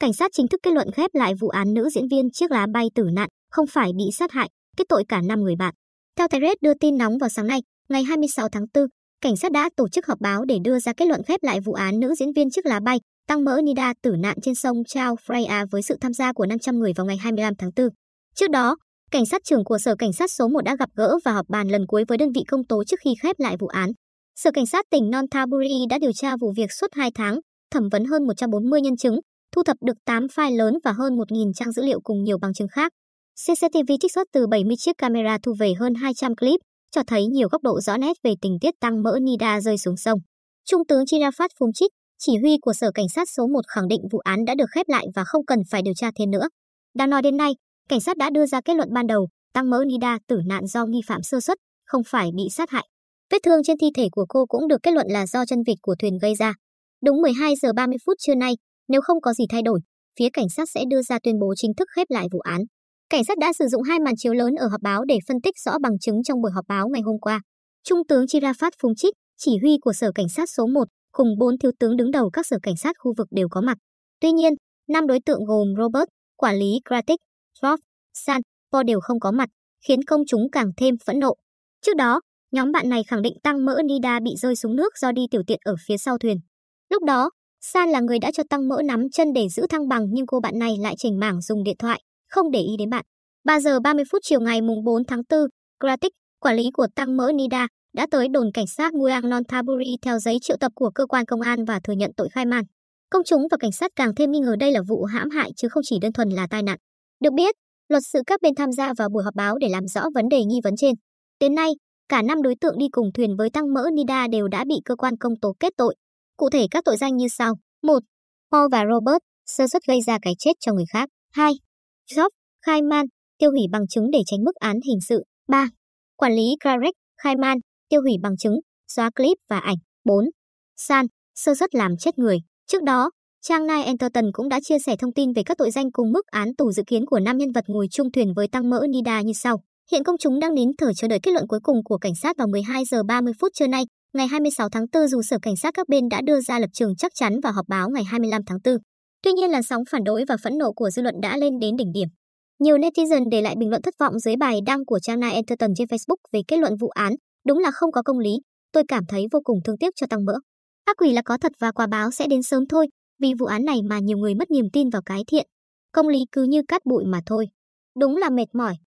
Cảnh sát chính thức kết luận khép lại vụ án nữ diễn viên chiếc lá bay tử nạn, không phải bị sát hại, kết tội cả năm người bạn. Theo Thairet đưa tin nóng vào sáng nay, ngày 26 tháng 4, cảnh sát đã tổ chức họp báo để đưa ra kết luận khép lại vụ án nữ diễn viên chiếc lá bay tăng mỡ Nida tử nạn trên sông Chao Phraya với sự tham gia của 500 người vào ngày 25 tháng 4. Trước đó, cảnh sát trưởng của Sở Cảnh sát số 1 đã gặp gỡ và họp bàn lần cuối với đơn vị công tố trước khi khép lại vụ án. Sở Cảnh sát tỉnh Nonthaburi đã điều tra vụ việc suốt 2 tháng, thẩm vấn hơn 140 nhân chứng, thu thập được 8 file lớn và hơn 1.000 trang dữ liệu cùng nhiều bằng chứng khác. CCTV trích xuất từ 70 chiếc camera thu về hơn 200 clip, cho thấy nhiều góc độ rõ nét về tình tiết tăng mỡ Nida rơi xuống sông. Trung tướng Chirafat Phumchit, chỉ huy của Sở Cảnh sát số 1 khẳng định vụ án đã được khép lại và không cần phải điều tra thêm nữa. Đang nói đến nay, cảnh sát đã đưa ra kết luận ban đầu, tăng mỡ Nida tử nạn do nghi phạm sơ xuất, không phải bị sát hại. Vết thương trên thi thể của cô cũng được kết luận là do chân vịt của thuyền gây ra. Đúng 12 giờ 30 phút trưa nay, nếu không có gì thay đổi, phía cảnh sát sẽ đưa ra tuyên bố chính thức khép lại vụ án. Cảnh sát đã sử dụng hai màn chiếu lớn ở họp báo để phân tích rõ bằng chứng trong buổi họp báo ngày hôm qua. Trung tướng Chirafat Phungchit, chỉ huy của Sở Cảnh sát số 1, cùng bốn thiếu tướng đứng đầu các sở cảnh sát khu vực đều có mặt. Tuy nhiên, năm đối tượng gồm Robert, quản lý Kratik, Rob, San, Po đều không có mặt, khiến công chúng càng thêm phẫn nộ. Trước đó, nhóm bạn này khẳng định tăng mỡ Nida bị rơi xuống nước do đi tiểu tiện ở phía sau thuyền. Lúc đó, San là người đã cho tăng mỡ nắm chân để giữ thăng bằng nhưng cô bạn này lại chỉnh mảng dùng điện thoại, không để ý đến bạn. 3 giờ 30 phút chiều ngày mùng 4 tháng 4, Gratic, quản lý của tăng mỡ Nida, đã tới đồn cảnh sát Non Thaburi theo giấy triệu tập của cơ quan công an và thừa nhận tội khai màn. Công chúng và cảnh sát càng thêm nghi ngờ đây là vụ hãm hại chứ không chỉ đơn thuần là tai nạn. Được biết, luật sư các bên tham gia vào buổi họp báo để làm rõ vấn đề nghi vấn trên. Đến nay, cả năm đối tượng đi cùng thuyền với tăng mỡ Nida đều đã bị cơ quan công tố kết tội. Cụ thể các tội danh như sau. 1. Paul và Robert sơ suất gây ra cái chết cho người khác. 2. Job, khai man, tiêu hủy bằng chứng để tránh mức án hình sự. 3. Quản lý Garrett, khai man, tiêu hủy bằng chứng, xóa clip và ảnh. 4. San, sơ suất làm chết người. Trước đó, trang Nine entertainment cũng đã chia sẻ thông tin về các tội danh cùng mức án tù dự kiến của nam nhân vật ngồi chung thuyền với tăng mỡ Nida như sau. Hiện công chúng đang nín thở chờ đợi kết luận cuối cùng của cảnh sát vào 12 giờ 30 phút trưa nay, ngày 26 tháng 4 dù Sở Cảnh sát các bên đã đưa ra lập trường chắc chắn và họp báo ngày 25 tháng 4. Tuy nhiên làn sóng phản đối và phẫn nộ của dư luận đã lên đến đỉnh điểm. Nhiều netizen để lại bình luận thất vọng dưới bài đăng của trang Nine Entertainment trên Facebook về kết luận vụ án, đúng là không có công lý, tôi cảm thấy vô cùng thương tiếc cho Tăng Mỡ. Ác quỷ là có thật và quả báo sẽ đến sớm thôi, vì vụ án này mà nhiều người mất niềm tin vào cái thiện. Công lý cứ như cát bụi mà thôi. Đúng là mệt mỏi.